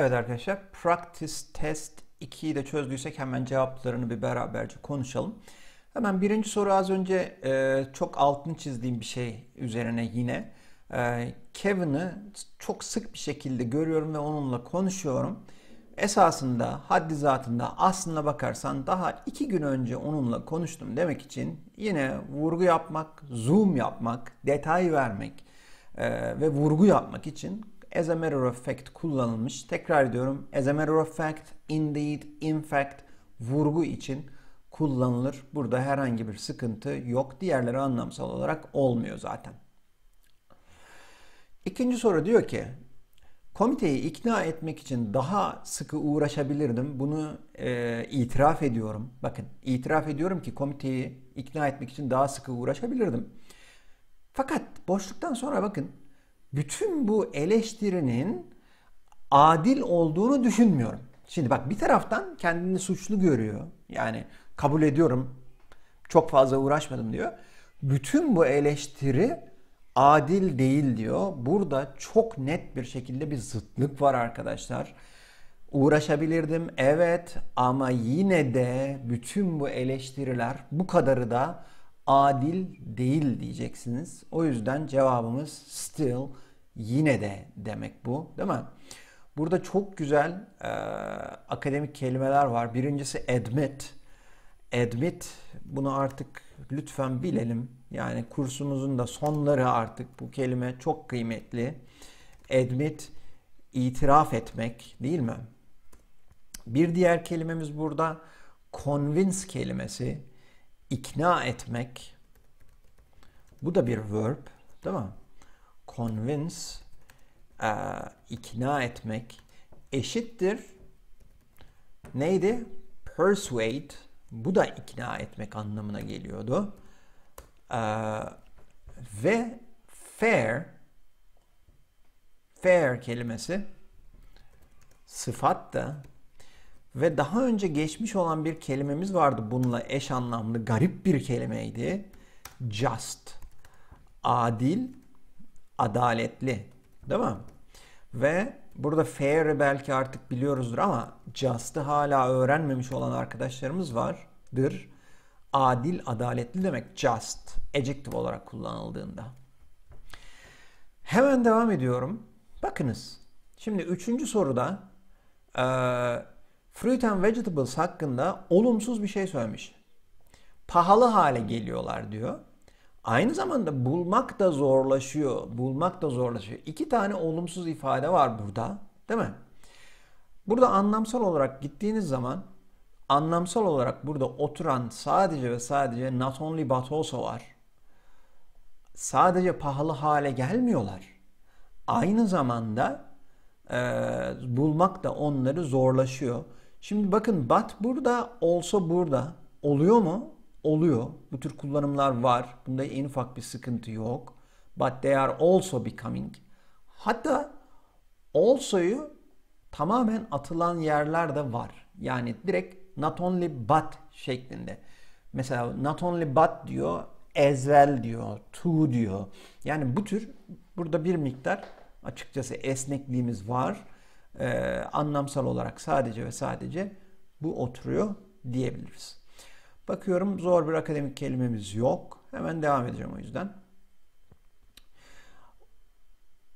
Evet arkadaşlar practice test 2'yi de çözdüysek hemen cevaplarını bir beraberce konuşalım. Hemen birinci soru az önce e, çok altını çizdiğim bir şey üzerine yine. E, Kevin'i çok sık bir şekilde görüyorum ve onunla konuşuyorum. Esasında haddi zatında aslına bakarsan daha iki gün önce onunla konuştum demek için yine vurgu yapmak, zoom yapmak, detay vermek e, ve vurgu yapmak için as a matter of fact kullanılmış. Tekrar ediyorum. As a matter of fact, indeed, in fact vurgu için kullanılır. Burada herhangi bir sıkıntı yok. Diğerleri anlamsal olarak olmuyor zaten. İkinci soru diyor ki komiteyi ikna etmek için daha sıkı uğraşabilirdim. Bunu e, itiraf ediyorum. Bakın itiraf ediyorum ki komiteyi ikna etmek için daha sıkı uğraşabilirdim. Fakat boşluktan sonra bakın bütün bu eleştirinin adil olduğunu düşünmüyorum. Şimdi bak bir taraftan kendini suçlu görüyor. Yani kabul ediyorum. Çok fazla uğraşmadım diyor. Bütün bu eleştiri adil değil diyor. Burada çok net bir şekilde bir zıtlık var arkadaşlar. Uğraşabilirdim evet ama yine de bütün bu eleştiriler bu kadarı da adil değil diyeceksiniz. O yüzden cevabımız still yine de demek bu değil mi? Burada çok güzel e, akademik kelimeler var. Birincisi admit. Admit bunu artık lütfen bilelim. Yani kursumuzun da sonları artık bu kelime çok kıymetli. Admit itiraf etmek değil mi? Bir diğer kelimemiz burada convince kelimesi ikna etmek bu da bir verb değil mi? Convince e, ikna etmek eşittir neydi? Persuade bu da ikna etmek anlamına geliyordu. E, ve fair fair kelimesi sıfat da ve daha önce geçmiş olan bir kelimemiz vardı bununla eş anlamlı garip bir kelimeydi. Just. Adil, adaletli. Değil mi? Ve burada fair'ı belki artık biliyoruzdur ama just'ı hala öğrenmemiş olan arkadaşlarımız vardır. Adil, adaletli demek just. Adjective olarak kullanıldığında. Hemen devam ediyorum. Bakınız. Şimdi üçüncü soruda e, Fruit and Vegetables hakkında olumsuz bir şey söylemiş. Pahalı hale geliyorlar diyor. Aynı zamanda bulmak da zorlaşıyor. Bulmak da zorlaşıyor. İki tane olumsuz ifade var burada. Değil mi? Burada anlamsal olarak gittiğiniz zaman anlamsal olarak burada oturan sadece ve sadece not only but also var. Sadece pahalı hale gelmiyorlar. Aynı zamanda e, bulmak da onları zorlaşıyor. Şimdi bakın but burada, olsa burada. Oluyor mu? Oluyor. Bu tür kullanımlar var. Bunda en ufak bir sıkıntı yok. But they are also becoming. Hatta also'yu tamamen atılan yerler de var. Yani direkt not only but şeklinde. Mesela not only but diyor, as well diyor, to diyor. Yani bu tür burada bir miktar açıkçası esnekliğimiz var e, anlamsal olarak sadece ve sadece bu oturuyor diyebiliriz. Bakıyorum zor bir akademik kelimemiz yok. Hemen devam edeceğim o yüzden.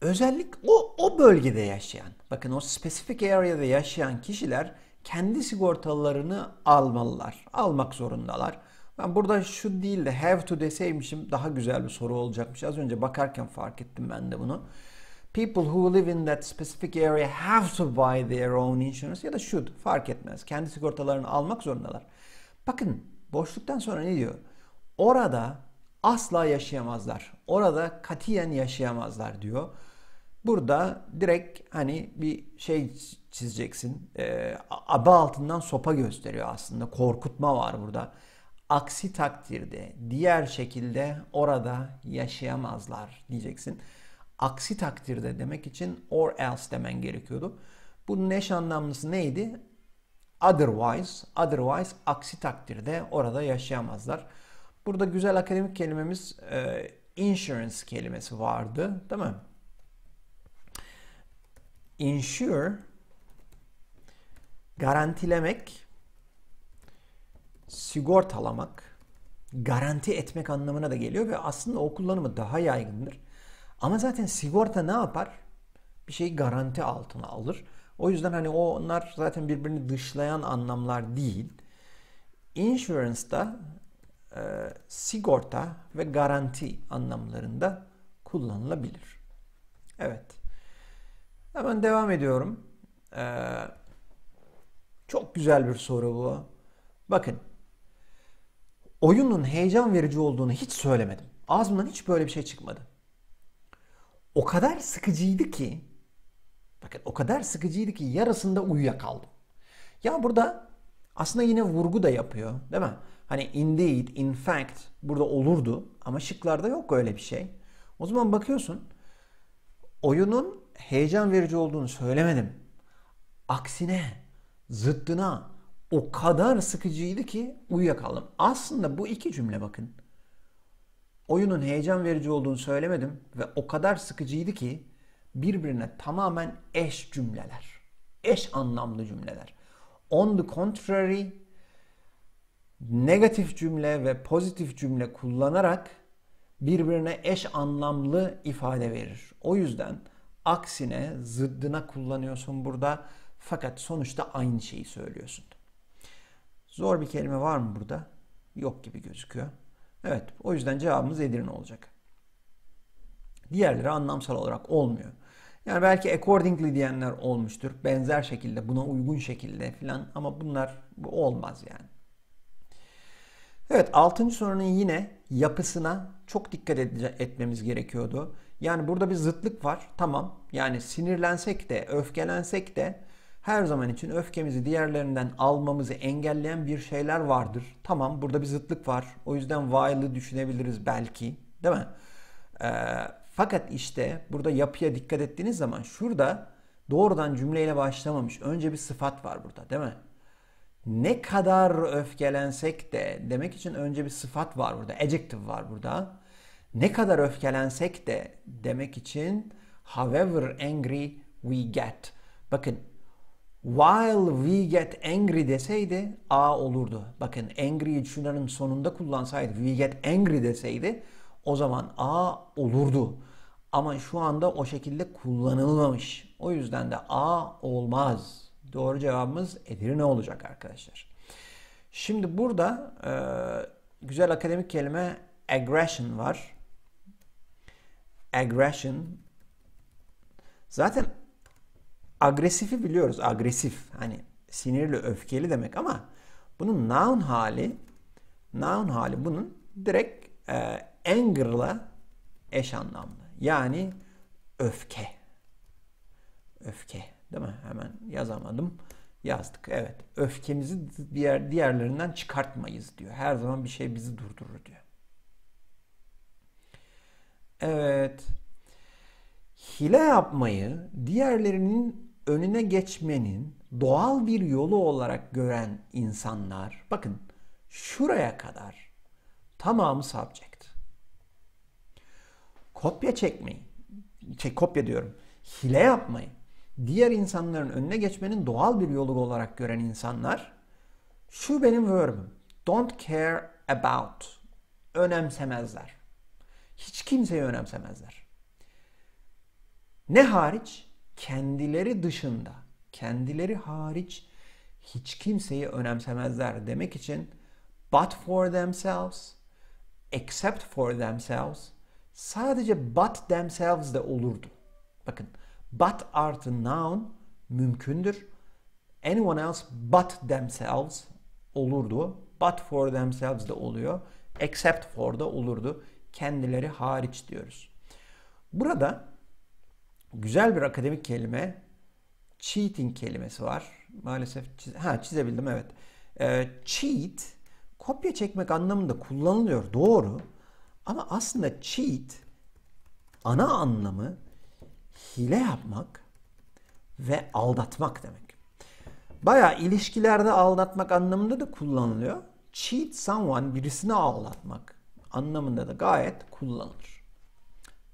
Özellik o, o bölgede yaşayan, bakın o specific area'da yaşayan kişiler kendi sigortalarını almalılar. Almak zorundalar. Ben burada şu değil de have to deseymişim daha güzel bir soru olacakmış. Az önce bakarken fark ettim ben de bunu people who live in that specific area have to buy their own insurance ya da should fark etmez. Kendi sigortalarını almak zorundalar. Bakın boşluktan sonra ne diyor? Orada asla yaşayamazlar. Orada katiyen yaşayamazlar diyor. Burada direkt hani bir şey çizeceksin. E, ee, aba altından sopa gösteriyor aslında. Korkutma var burada. Aksi takdirde diğer şekilde orada yaşayamazlar diyeceksin. Aksi takdirde demek için or else demen gerekiyordu. Bu neş anlamlısı neydi? Otherwise. Otherwise aksi takdirde orada yaşayamazlar. Burada güzel akademik kelimemiz e, insurance kelimesi vardı. Değil mi? Insure garantilemek, sigortalamak, garanti etmek anlamına da geliyor ve aslında o kullanımı daha yaygındır. Ama zaten sigorta ne yapar? Bir şeyi garanti altına alır. O yüzden hani onlar zaten birbirini dışlayan anlamlar değil. Insurance'da e, sigorta ve garanti anlamlarında kullanılabilir. Evet. Hemen devam ediyorum. Ee, çok güzel bir soru bu. Bakın. Oyunun heyecan verici olduğunu hiç söylemedim. Ağzımdan hiç böyle bir şey çıkmadı o kadar sıkıcıydı ki bakın o kadar sıkıcıydı ki yarısında uyuyakaldım. Ya burada aslında yine vurgu da yapıyor değil mi? Hani indeed, in fact burada olurdu ama şıklarda yok öyle bir şey. O zaman bakıyorsun oyunun heyecan verici olduğunu söylemedim. Aksine, zıttına o kadar sıkıcıydı ki uyuyakaldım. Aslında bu iki cümle bakın oyunun heyecan verici olduğunu söylemedim ve o kadar sıkıcıydı ki birbirine tamamen eş cümleler. Eş anlamlı cümleler. On the contrary negatif cümle ve pozitif cümle kullanarak birbirine eş anlamlı ifade verir. O yüzden aksine zıddına kullanıyorsun burada fakat sonuçta aynı şeyi söylüyorsun. Zor bir kelime var mı burada? Yok gibi gözüküyor. Evet o yüzden cevabımız Edirne olacak. Diğerleri anlamsal olarak olmuyor. Yani belki accordingly diyenler olmuştur. Benzer şekilde, buna uygun şekilde filan ama bunlar bu olmaz yani. Evet altıncı sorunun yine yapısına çok dikkat etmemiz gerekiyordu. Yani burada bir zıtlık var. Tamam. Yani sinirlensek de, öfkelensek de her zaman için öfkemizi diğerlerinden almamızı engelleyen bir şeyler vardır. Tamam burada bir zıtlık var. O yüzden while'ı düşünebiliriz belki. Değil mi? Ee, fakat işte burada yapıya dikkat ettiğiniz zaman şurada doğrudan cümleyle başlamamış. Önce bir sıfat var burada değil mi? Ne kadar öfkelensek de demek için önce bir sıfat var burada. Adjective var burada. Ne kadar öfkelensek de demek için however angry we get. Bakın While we get angry deseydi A olurdu. Bakın angry'yi şunların sonunda kullansaydı we get angry deseydi o zaman A olurdu. Ama şu anda o şekilde kullanılmamış. O yüzden de A olmaz. Doğru cevabımız Edirne olacak arkadaşlar. Şimdi burada e, güzel akademik kelime aggression var. Aggression. Zaten agresifi biliyoruz. Agresif hani sinirli, öfkeli demek ama bunun noun hali noun hali bunun direkt e, anger'la eş anlamlı. Yani öfke. Öfke değil mi? Hemen yazamadım. Yazdık. Evet. Öfkemizi diğer diğerlerinden çıkartmayız diyor. Her zaman bir şey bizi durdurur diyor. Evet. Hile yapmayı diğerlerinin önüne geçmenin doğal bir yolu olarak gören insanlar bakın şuraya kadar tamamı subject. Kopya çekmeyin, şey, kopya diyorum, hile yapmayın. diğer insanların önüne geçmenin doğal bir yolu olarak gören insanlar şu benim verbim. Don't care about. Önemsemezler. Hiç kimseyi önemsemezler. Ne hariç? kendileri dışında, kendileri hariç hiç kimseyi önemsemezler demek için but for themselves, except for themselves sadece but themselves de olurdu. Bakın but artı noun mümkündür. Anyone else but themselves olurdu. But for themselves de oluyor. Except for da olurdu. Kendileri hariç diyoruz. Burada güzel bir akademik kelime cheating kelimesi var. Maalesef çiz ha çizebildim evet. E, cheat kopya çekmek anlamında kullanılıyor doğru. Ama aslında cheat ana anlamı hile yapmak ve aldatmak demek. Baya ilişkilerde aldatmak anlamında da kullanılıyor. Cheat someone birisini aldatmak anlamında da gayet kullanılır.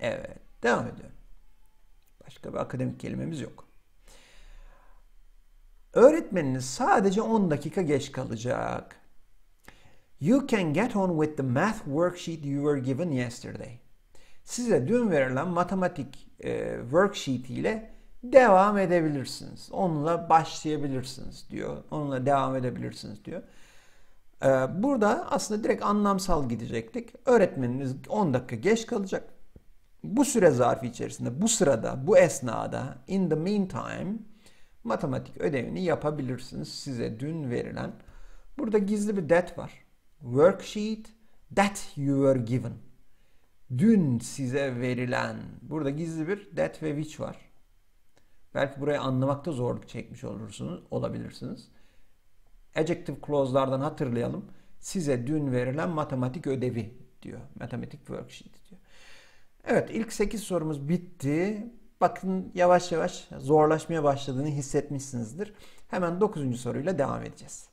Evet devam ediyorum. Başka bir akademik kelimemiz yok. Öğretmeniniz sadece 10 dakika geç kalacak. You can get on with the math worksheet you were given yesterday. Size dün verilen matematik e, worksheet ile devam edebilirsiniz. Onunla başlayabilirsiniz diyor. Onunla devam edebilirsiniz diyor. Ee, burada aslında direkt anlamsal gidecektik. Öğretmeniniz 10 dakika geç kalacak. Bu süre zarfı içerisinde, bu sırada, bu esnada in the meantime matematik ödevini yapabilirsiniz size dün verilen. Burada gizli bir that var. Worksheet that you were given. Dün size verilen. Burada gizli bir that ve which var. Belki burayı anlamakta zorluk çekmiş olursunuz, olabilirsiniz. Adjective clause'lardan hatırlayalım. Size dün verilen matematik ödevi diyor. Matematik worksheet diyor. Evet ilk 8 sorumuz bitti. Bakın yavaş yavaş zorlaşmaya başladığını hissetmişsinizdir. Hemen 9. soruyla devam edeceğiz.